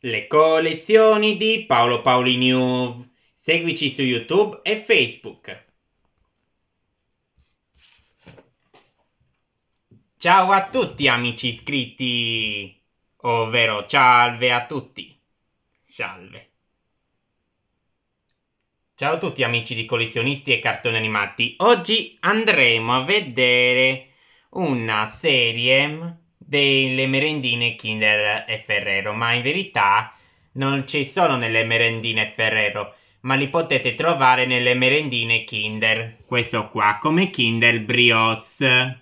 Le collezioni di Paolo Paoli New. Seguici su YouTube e Facebook. Ciao a tutti amici iscritti, ovvero salve a tutti. Salve. Ciao a tutti amici di collezionisti e cartoni animati. Oggi andremo a vedere una serie delle merendine Kinder e Ferrero, ma in verità non ci sono nelle merendine Ferrero, ma li potete trovare nelle merendine Kinder. Questo qua, come Kinder Brioche.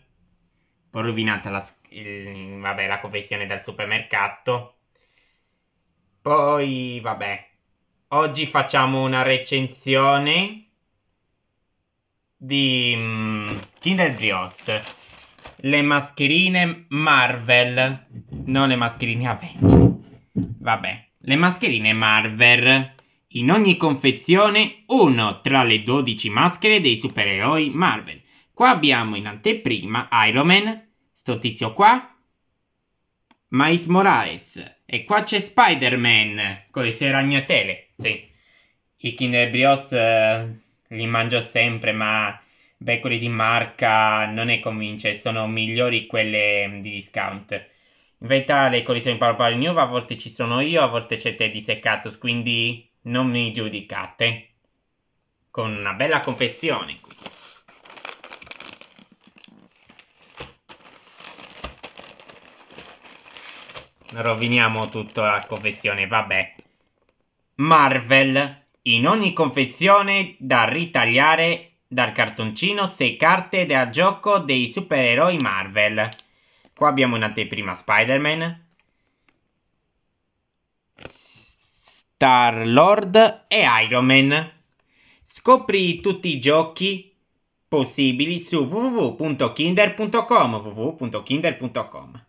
Ho rovinata la, il, vabbè, la confezione dal supermercato. Poi, vabbè, oggi facciamo una recensione di mm, Kinder Brioche le mascherine Marvel. Non le mascherine Avengers. Vabbè, le mascherine Marvel. In ogni confezione uno tra le 12 maschere dei supereroi Marvel. Qua abbiamo in anteprima Iron Man, sto tizio qua, Miles Morales. E qua c'è Spider-Man con le sue ragnatele, sì. I Kinder Brios eh, li mangio sempre, ma beh, quelle di marca non è convince, sono migliori quelle mm, di discount. In verità le collezioni Barbari New a volte ci sono io, a volte c'è te di Seccatus, quindi non mi giudicate. Con una bella confezione qui. Roviniamo tutta la confezione, vabbè. Marvel. In ogni confezione da ritagliare dal cartoncino 6 carte da gioco dei supereroi Marvel. Qua abbiamo un'anteprima Spider-Man, Star-Lord e Iron Man. Scopri tutti i giochi possibili su www.kinder.com www.kinder.com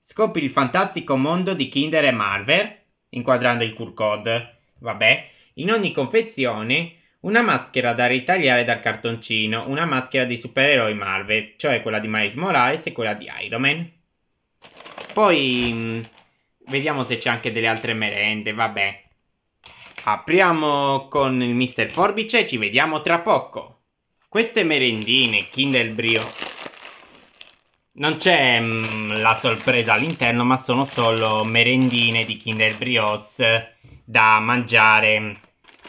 Scopri il fantastico mondo di Kinder e Marvel, inquadrando il QR code, vabbè. In ogni confessione una maschera da ritagliare dal cartoncino, una maschera di supereroi Marvel, cioè quella di Miles Morales e quella di Iron Man. Poi mm, vediamo se c'è anche delle altre merende, vabbè. Apriamo con il Mister Forbice e ci vediamo tra poco. Queste merendine, Kindle Brio. Non c'è mm, la sorpresa all'interno, ma sono solo merendine di Kinder Brios da mangiare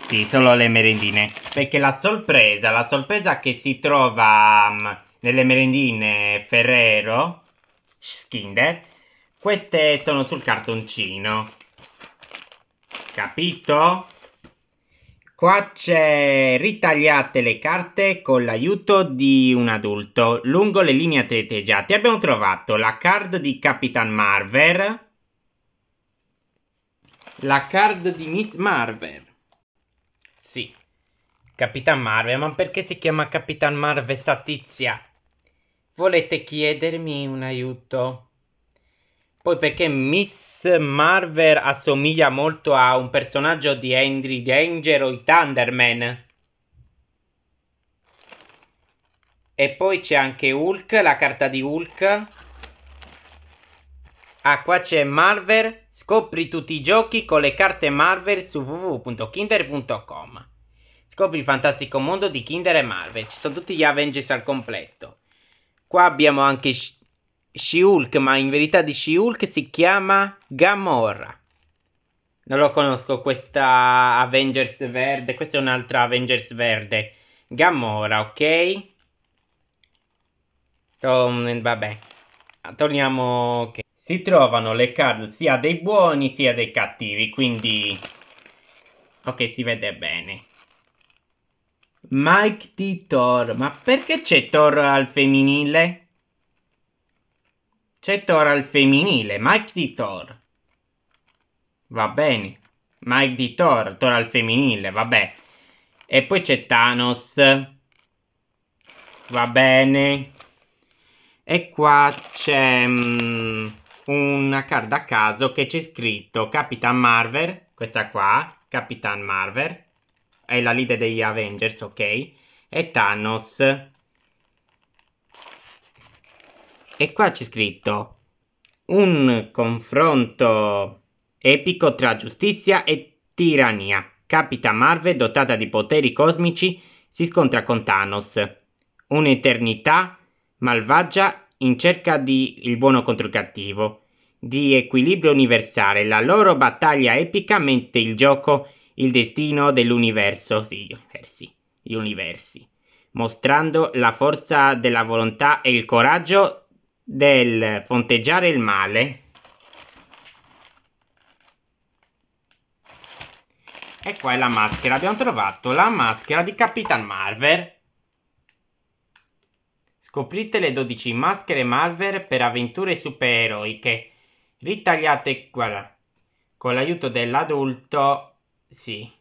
sì, solo le merendine. Perché la sorpresa, la sorpresa che si trova um, nelle merendine Ferrero, Kinder, queste sono sul cartoncino. Capito? Qua c'è ritagliate le carte con l'aiuto di un adulto lungo le linee tretteggiate. Abbiamo trovato la card di Capitan Marvel, la card di Miss Marvel, sì. Capitan Marvel, ma perché si chiama Capitan Marvel sta tizia? Volete chiedermi un aiuto? Poi perché Miss Marvel assomiglia molto a un personaggio di Henry Danger o i Thunderman? E poi c'è anche Hulk, la carta di Hulk. Ah, qua c'è Marvel Scopri tutti i giochi con le carte Marvel su www.kinder.com. Scopri il fantastico mondo di Kinder e Marvel. Ci sono tutti gli Avengers al completo. Qua abbiamo anche She-Hulk, ma in verità di She-Hulk si chiama Gamora. Non lo conosco questa Avengers verde. Questa è un'altra Avengers verde. Gamora, ok? Tom, vabbè. Torniamo... Okay si trovano le card sia dei buoni sia dei cattivi, quindi... Ok, si vede bene. Mike di Thor, ma perché c'è Thor al femminile? C'è Thor al femminile, Mike di Thor. Va bene. Mike di Thor, Thor al femminile, vabbè. E poi c'è Thanos. Va bene. E qua c'è... Mm, una card a caso che c'è scritto Capitan Marvel, questa qua, Capitan Marvel, è la leader degli Avengers, ok? E Thanos. E qua c'è scritto un confronto epico tra giustizia e tirania. Capita Marvel, dotata di poteri cosmici, si scontra con Thanos. Un'eternità malvagia in cerca di il buono contro il cattivo, di equilibrio universale, la loro battaglia epica mette in gioco il destino dell'universo, sì, universi, gli universi, mostrando la forza della volontà e il coraggio del fonteggiare il male. E qua è la maschera, abbiamo trovato la maschera di Capitan Marvel Scoprite le 12 maschere malware per avventure supereroiche. Ritagliate guarda, con l'aiuto dell'adulto. Sì.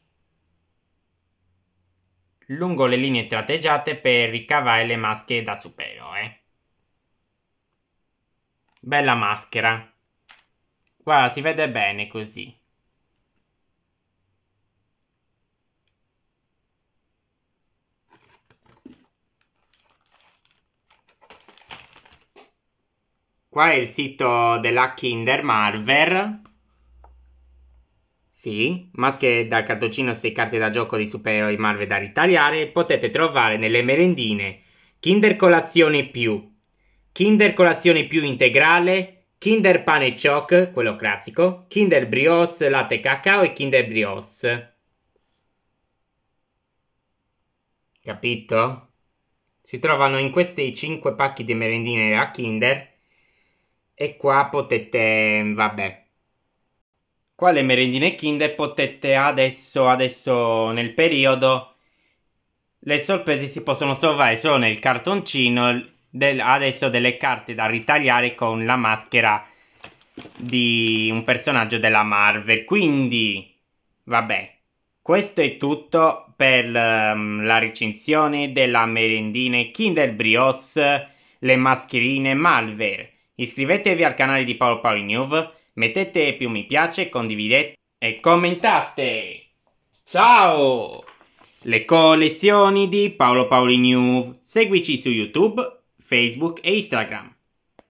Lungo le linee tratteggiate per ricavare le maschere da supereroe. Bella maschera. Guarda, si vede bene così. Qua è il sito della Kinder Marvel. Sì, maschere dal cartoncino 6 carte da gioco di supereroi Marvel da ritagliare potete trovare nelle merendine Kinder Colazione Più, Kinder Colazione Più Integrale, Kinder Pane Choc, quello classico, Kinder Brios Latte Cacao e Kinder Brios. Capito? Si trovano in questi 5 pacchi di merendine a Kinder e qua potete, vabbè. Qua le merendine Kinder potete adesso, adesso nel periodo, le sorprese si possono salvare solo nel cartoncino, del, adesso delle carte da ritagliare con la maschera di un personaggio della Marvel. Quindi, vabbè, questo è tutto per um, la recensione della merendine Kinder Brios, le mascherine Malver. Iscrivetevi al canale di Paolo Paoli News, mettete più mi piace, condividete e commentate! Ciao! Le collezioni di Paolo Paoli News. Seguici su YouTube, Facebook e Instagram.